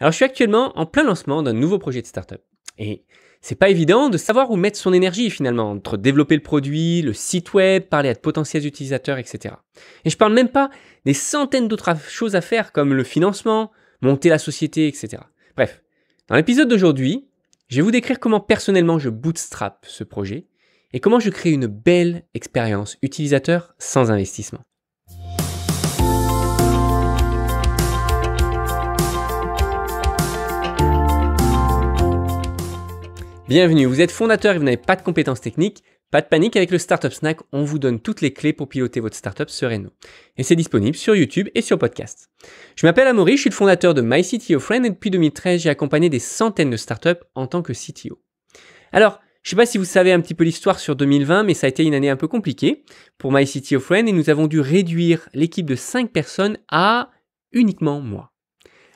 Alors je suis actuellement en plein lancement d'un nouveau projet de startup. Et c'est pas évident de savoir où mettre son énergie finalement, entre développer le produit, le site web, parler à de potentiels utilisateurs, etc. Et je parle même pas des centaines d'autres choses à faire comme le financement, monter la société, etc. Bref, dans l'épisode d'aujourd'hui, je vais vous décrire comment personnellement je bootstrap ce projet et comment je crée une belle expérience utilisateur sans investissement. Bienvenue, vous êtes fondateur et vous n'avez pas de compétences techniques, pas de panique avec le Startup Snack, on vous donne toutes les clés pour piloter votre startup sereinement. Et c'est disponible sur YouTube et sur podcast. Je m'appelle Amaury, je suis le fondateur de My of Friend et depuis 2013, j'ai accompagné des centaines de startups en tant que CTO. Alors, je ne sais pas si vous savez un petit peu l'histoire sur 2020, mais ça a été une année un peu compliquée pour My of Friend et nous avons dû réduire l'équipe de 5 personnes à uniquement moi.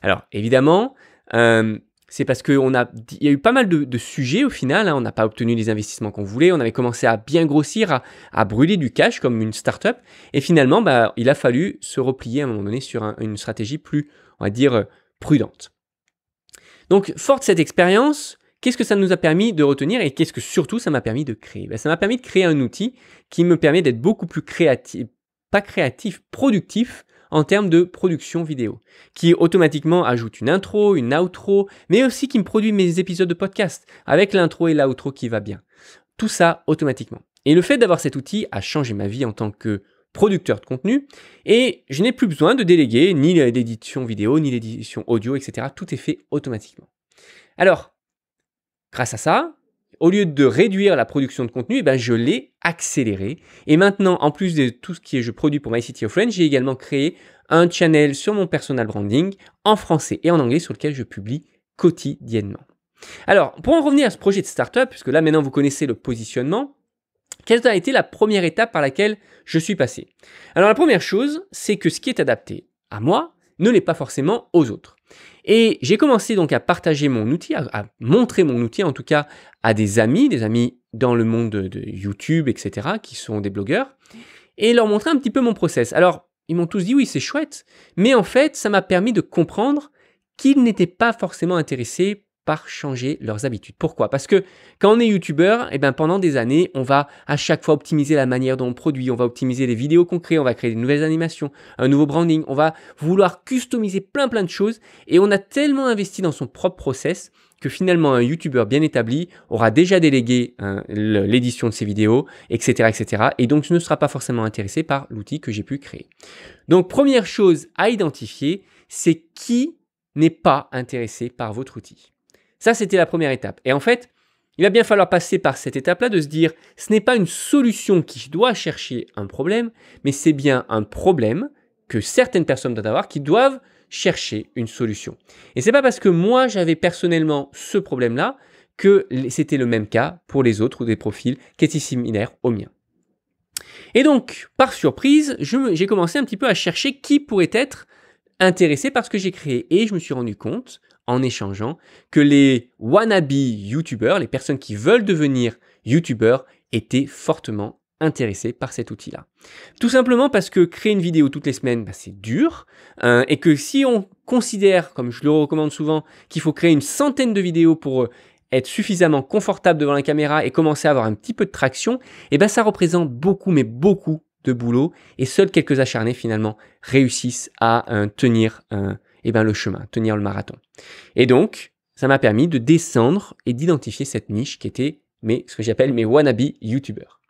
Alors, évidemment, euh, c'est parce qu'on a, y a eu pas mal de, sujets au final. Hein. on n'a pas obtenu les investissements qu'on voulait. On avait commencé à bien grossir, à, brûler du cash comme une startup. Et finalement, bah, il a fallu se replier à un moment donné sur une stratégie plus, on va dire, euh, prudente. Donc, forte cette expérience, qu'est-ce que ça nous a permis de retenir et qu'est-ce que surtout ça m'a permis de créer bah, Ça m'a permis de créer un outil qui me permet d'être beaucoup plus créatif, pas créatif, productif en termes de production vidéo, qui automatiquement ajoute une intro, une outro, mais aussi qui me produit mes épisodes de podcast, avec l'intro et l'outro qui va bien. Tout ça automatiquement. Et le fait d'avoir cet outil a changé ma vie en tant que producteur de contenu, et je n'ai plus besoin de déléguer ni l'édition vidéo, ni l'édition audio, etc. Tout est fait automatiquement. Alors, grâce à ça, au lieu de réduire la production de contenu, eh ben, je l'ai accéléré. Et maintenant, en plus de tout ce que je produis pour My City of Friends, j'ai également créé un channel sur mon personal branding en français et en anglais sur lequel je publie quotidiennement. Alors, pour en revenir à ce projet de startup, puisque là maintenant vous connaissez le positionnement, quelle a été la première étape par laquelle je suis passé Alors la première chose, c'est que ce qui est adapté à moi ne l'est pas forcément aux autres. Et j'ai commencé donc à partager mon outil, à, montrer mon outil en tout cas à des amis, des amis dans le monde de, de YouTube, etc., qui sont des blogueurs, et leur montrer un petit peu mon process. Alors, ils m'ont tous dit oui, c'est chouette, mais en fait, ça m'a permis de comprendre qu'ils n'étaient pas forcément intéressés par changer leurs habitudes. Pourquoi Parce que quand on est youtubeur, eh ben pendant des années, on va à chaque fois optimiser la manière dont on produit, on va optimiser les vidéos qu'on crée, on va créer de nouvelles animations, un nouveau branding, on va vouloir customiser plein plein de choses et on a tellement investi dans son propre process que finalement un youtubeur bien établi aura déjà délégué hein, l'édition de ses vidéos, etc., etc. Et donc ne sera pas forcément intéressé par l'outil que j'ai pu créer. Donc première chose à identifier, c'est qui n'est pas intéressé par votre outil. Ça, c'était la première étape. Et en fait, il va bien falloir passer par cette étape-là de se dire, ce n'est pas une solution qui doit chercher un problème, mais c'est bien un problème que certaines personnes doivent avoir qui doivent chercher une solution. Et ce n'est pas parce que moi j'avais personnellement ce problème-là que c'était le même cas pour les autres ou des profils qui étaient similaires au mien. Et donc, par surprise, j'ai commencé un petit peu à chercher qui pourrait être intéressé par ce que j'ai créé. Et je me suis rendu compte en échangeant, que les wannabe YouTubers, les personnes qui veulent devenir YouTubers, étaient fortement intéressés par cet outil-là. Tout simplement parce que créer une vidéo toutes les semaines, bah, c'est dur, hein, et que si on considère, comme je le recommande souvent, qu'il faut créer une centaine de vidéos pour euh, être suffisamment confortable devant la caméra et commencer à avoir un petit peu de traction, et eh ben ça représente beaucoup, mais beaucoup de boulot, et seuls quelques acharnés finalement réussissent à hein, tenir un... Hein, eh ben, le chemin, tenir le marathon. Et donc, ça m'a permis de descendre et d'identifier cette niche qui était ce que j'appelle mes wannabe youtubeurs.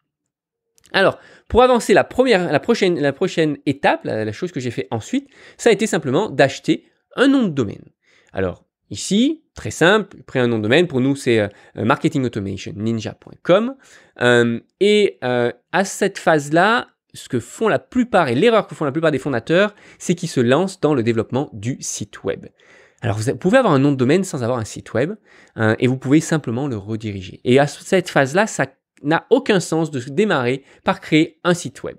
Alors, pour avancer, la, première, la, prochaine, la prochaine étape, la, chose que j'ai fait ensuite, ça a été simplement d'acheter un nom de domaine. Alors, ici, très simple, pris un nom de domaine, pour nous c'est euh, marketingautomationninja.com. Euh, et euh, à cette phase-là, ce que font la plupart et l'erreur que font la plupart des fondateurs, c'est qu'ils se lancent dans le développement du site web. Alors vous pouvez avoir un nom de domaine sans avoir un site web hein, et vous pouvez simplement le rediriger. Et à cette phase-là, ça n'a aucun sens de démarrer par créer un site web.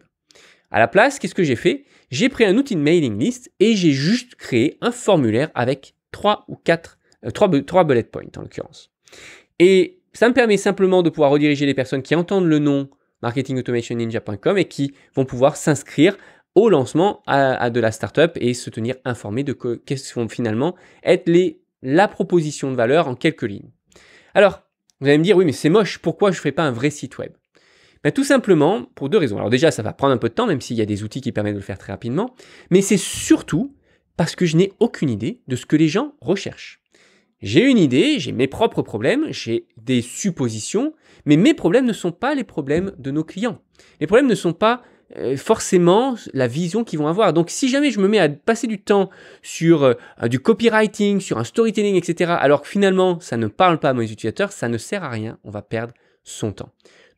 À la place, qu'est-ce que j'ai fait J'ai pris un outil de mailing list et j'ai juste créé un formulaire avec trois ou quatre, euh, trois bullet points en l'occurrence. Et ça me permet simplement de pouvoir rediriger les personnes qui entendent le nom marketingautomationninja.com et qui vont pouvoir s'inscrire au lancement à, de la startup et se tenir informés de qu'est-ce qu'est finalement être les, la proposition de valeur en quelques lignes. Alors, vous allez me dire, oui, mais c'est moche, pourquoi je ne fais pas un vrai site web ben, Tout simplement pour deux raisons. Alors déjà, ça va prendre un peu de temps, même s'il y a des outils qui permettent de le faire très rapidement, mais c'est surtout parce que je n'ai aucune idée de ce que les gens recherchent. J'ai une idée, j'ai mes propres problèmes, j'ai des suppositions, mais mes problèmes ne sont pas les problèmes de nos clients. Les problèmes ne sont pas euh, forcément la vision qu'ils vont avoir. Donc si jamais je me mets à passer du temps sur euh, du copywriting, sur un storytelling, etc., alors que finalement ça ne parle pas à mes utilisateurs, ça ne sert à rien, on va perdre son temps.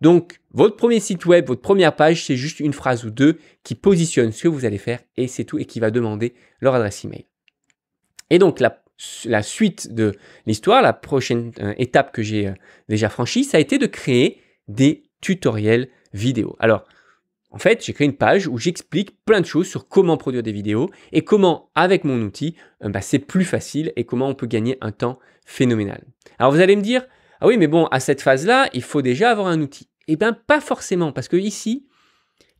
Donc votre premier site web, votre première page, c'est juste une phrase ou deux qui positionne ce que vous allez faire et c'est tout et qui va demander leur adresse email. Et donc la la suite de l'histoire, la prochaine euh, étape que j'ai euh, déjà franchie, ça a été de créer des tutoriels vidéo. Alors, en fait, j'ai créé une page où j'explique plein de choses sur comment produire des vidéos et comment, avec mon outil, euh, bah, c'est plus facile et comment on peut gagner un temps phénoménal. Alors, vous allez me dire, ah oui, mais bon, à cette phase-là, il faut déjà avoir un outil. Eh bien, pas forcément, parce que ici,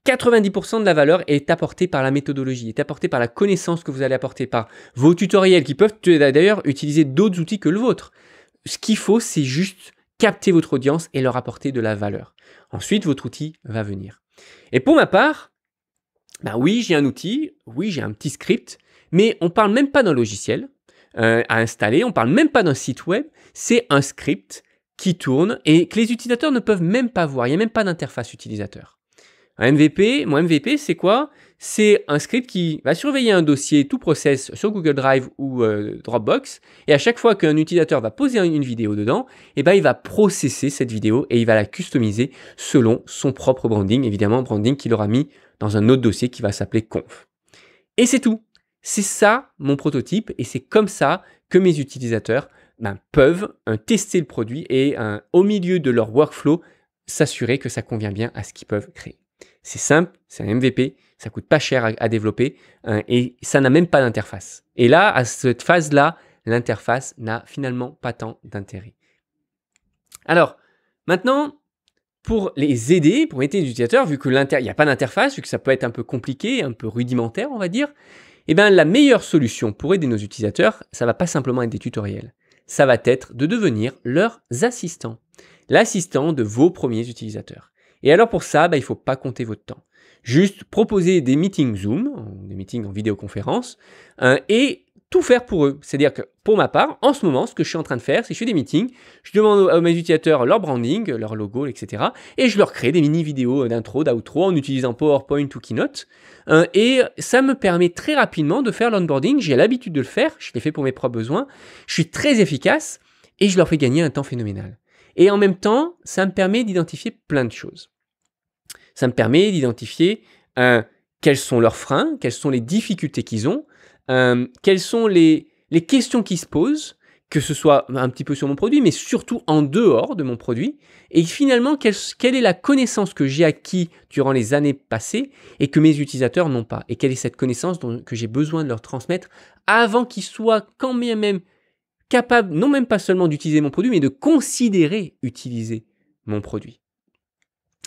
90% de la valeur est apportée par la méthodologie, est apportée par la connaissance que vous allez apporter, par vos tutoriels qui peuvent d'ailleurs utiliser d'autres outils que le vôtre. Ce qu'il faut, c'est juste capter votre audience et leur apporter de la valeur. Ensuite, votre outil va venir. Et pour ma part, bah oui, j'ai un outil, oui, j'ai un petit script, mais on ne parle même pas d'un logiciel euh, à installer, on ne parle même pas d'un site web, c'est un script qui tourne et que les utilisateurs ne peuvent même pas voir, il n'y a même pas d'interface utilisateur. Un MVP, mon MVP, c'est quoi C'est un script qui va surveiller un dossier, tout process sur Google Drive ou euh, Dropbox, et à chaque fois qu'un utilisateur va poser une vidéo dedans, eh ben, il va processer cette vidéo et il va la customiser selon son propre branding, évidemment, branding qu'il aura mis dans un autre dossier qui va s'appeler conf. Et c'est tout. C'est ça mon prototype, et c'est comme ça que mes utilisateurs ben, peuvent euh, tester le produit et euh, au milieu de leur workflow s'assurer que ça convient bien à ce qu'ils peuvent créer. C'est simple, c'est un MVP, ça coûte pas cher à, développer hein, et ça n'a même pas d'interface. Et là, à cette phase-là, l'interface n'a finalement pas tant d'intérêt. Alors, maintenant, pour les aider, pour aider les utilisateurs, vu que il n'y a pas d'interface, vu que ça peut être un peu compliqué, un peu rudimentaire, on va dire, eh bien, la meilleure solution pour aider nos utilisateurs, ça ne va pas simplement être des tutoriels. Ça va être de devenir leurs assistants. L'assistant de vos premiers utilisateurs. Et alors pour ça, bah, il ne faut pas compter votre temps. Juste proposer des meetings Zoom, des meetings en vidéoconférence, hein, et tout faire pour eux. C'est-à-dire que pour ma part, en ce moment, ce que je suis en train de faire, c'est que je fais des meetings, je demande à mes utilisateurs leur branding, leur logo, etc. Et je leur crée des mini-vidéos d'intro, d'outro en utilisant PowerPoint ou Keynote. Hein, et ça me permet très rapidement de faire l'onboarding. J'ai l'habitude de le faire, je l'ai fait pour mes propres besoins. Je suis très efficace et je leur fais gagner un temps phénoménal. Et en même temps, ça me permet d'identifier plein de choses ça me permet d'identifier euh, quels sont leurs freins, quelles sont les difficultés qu'ils ont, euh, quelles sont les, questions qui se posent, que ce soit un petit peu sur mon produit, mais surtout en dehors de mon produit, et finalement, quelle, est la connaissance que j'ai acquis durant les années passées et que mes utilisateurs n'ont pas, et quelle est cette connaissance dont, que j'ai besoin de leur transmettre avant qu'ils soient quand même même capables, non même pas seulement d'utiliser mon produit, mais de considérer utiliser mon produit.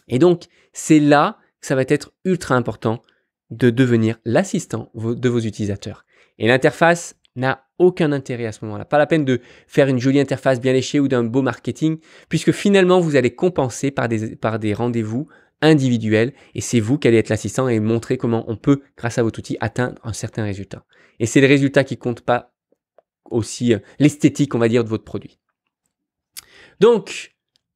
Et donc, c'est là que ça va être ultra important de devenir l'assistant de vos utilisateurs. Et l'interface n'a aucun intérêt à ce moment-là. Pas la peine de faire une jolie interface bien léchée ou d'un beau marketing, puisque finalement, vous allez compenser par des, par des rendez-vous individuels et c'est vous qui allez être l'assistant et montrer comment on peut, grâce à votre outil, atteindre un certain résultat. Et c'est le résultat qui compte pas aussi euh, l'esthétique, on va dire, de votre produit. Donc,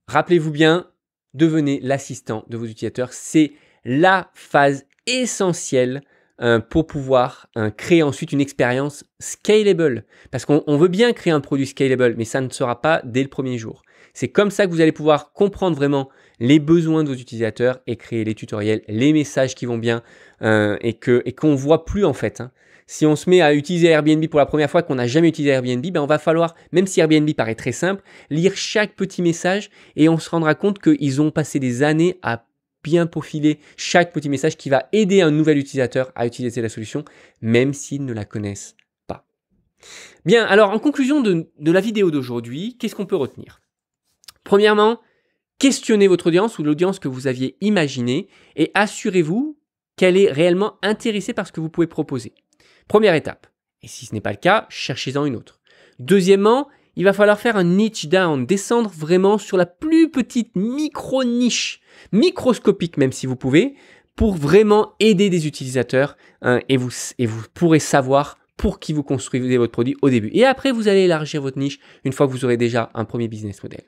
rappelez-vous bien, devenez l'assistant de vos utilisateurs. C'est la phase essentielle euh, pour pouvoir euh, créer ensuite une expérience scalable. Parce qu'on veut bien créer un produit scalable, mais ça ne sera pas dès le premier jour. C'est comme ça que vous allez pouvoir comprendre vraiment les besoins de vos utilisateurs et créer les tutoriels, les messages qui vont bien euh, et qu'on et ne voit plus en fait. Hein si on se met à utiliser Airbnb pour la première fois qu'on n'a jamais utilisé Airbnb, ben, on va falloir, même si Airbnb paraît très simple, lire chaque petit message et on se rendra compte qu'ils ont passé des années à bien profiler chaque petit message qui va aider un nouvel utilisateur à utiliser la solution, même s'ils ne la connaissent pas. Bien, alors en conclusion de la vidéo d'aujourd'hui, qu'est-ce qu'on peut retenir Premièrement, questionnez votre audience ou l'audience que vous aviez imaginée et assurez-vous qu'elle est réellement intéressée par ce que vous pouvez proposer. Première étape. Et si ce n'est pas le cas, cherchez-en une autre. Deuxièmement, il va falloir faire un niche down, descendre vraiment sur la plus petite micro-niche, microscopique même si vous pouvez, pour vraiment aider des utilisateurs hein, et, vous, et vous pourrez savoir pour qui vous construisez votre produit au début. Et après, vous allez élargir votre niche une fois que vous aurez déjà un premier business model.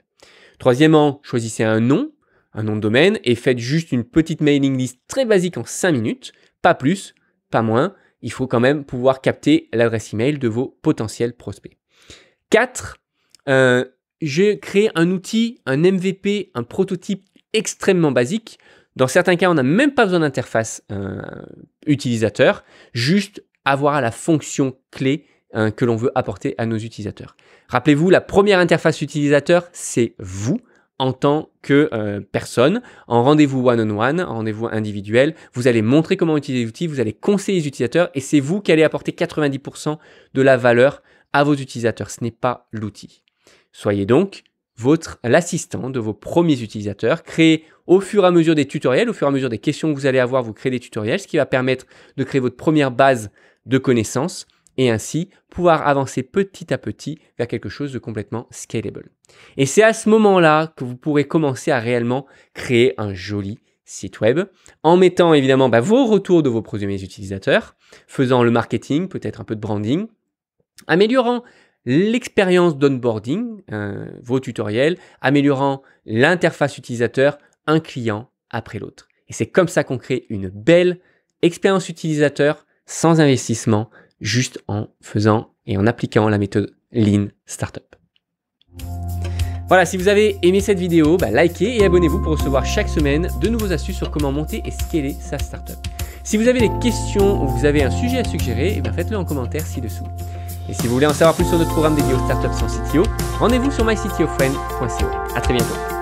Troisièmement, choisissez un nom, un nom de domaine et faites juste une petite mailing list très basique en 5 minutes, pas plus, pas moins, il faut quand même pouvoir capter l'adresse email de vos potentiels prospects. 4. Euh, je j'ai créé un outil, un MVP, un prototype extrêmement basique. Dans certains cas, on n'a même pas besoin d'interface euh, utilisateur, juste avoir la fonction clé euh, que l'on veut apporter à nos utilisateurs. Rappelez-vous, la première interface utilisateur, c'est vous en tant que euh, personne, en rendez-vous one-on-one, en rendez-vous individuel. Vous allez montrer comment utiliser l'outil, vous allez conseiller les utilisateurs et c'est vous qui allez apporter 90% de la valeur à vos utilisateurs. Ce n'est pas l'outil. Soyez donc votre l'assistant de vos premiers utilisateurs. Créez au fur et à mesure des tutoriels, au fur et à mesure des questions que vous allez avoir, vous créez des tutoriels, ce qui va permettre de créer votre première base de connaissances et ainsi pouvoir avancer petit à petit vers quelque chose de complètement scalable. Et c'est à ce moment-là que vous pourrez commencer à réellement créer un joli site web, en mettant évidemment bah, vos retours de vos premiers utilisateurs, faisant le marketing, peut-être un peu de branding, améliorant l'expérience d'onboarding, euh, vos tutoriels, améliorant l'interface utilisateur, un client après l'autre. Et c'est comme ça qu'on crée une belle expérience utilisateur sans investissement, juste en faisant et en appliquant la méthode Lean Startup. Voilà, si vous avez aimé cette vidéo, bah, likez et abonnez-vous pour recevoir chaque semaine de nouveaux astuces sur comment monter et scaler sa startup. Si vous avez des questions ou vous avez un sujet à suggérer, eh ben, faites-le en commentaire ci-dessous. Et si vous voulez en savoir plus sur notre programme dédié aux startups sans CTO, rendez-vous sur myctofriend.co. A très bientôt.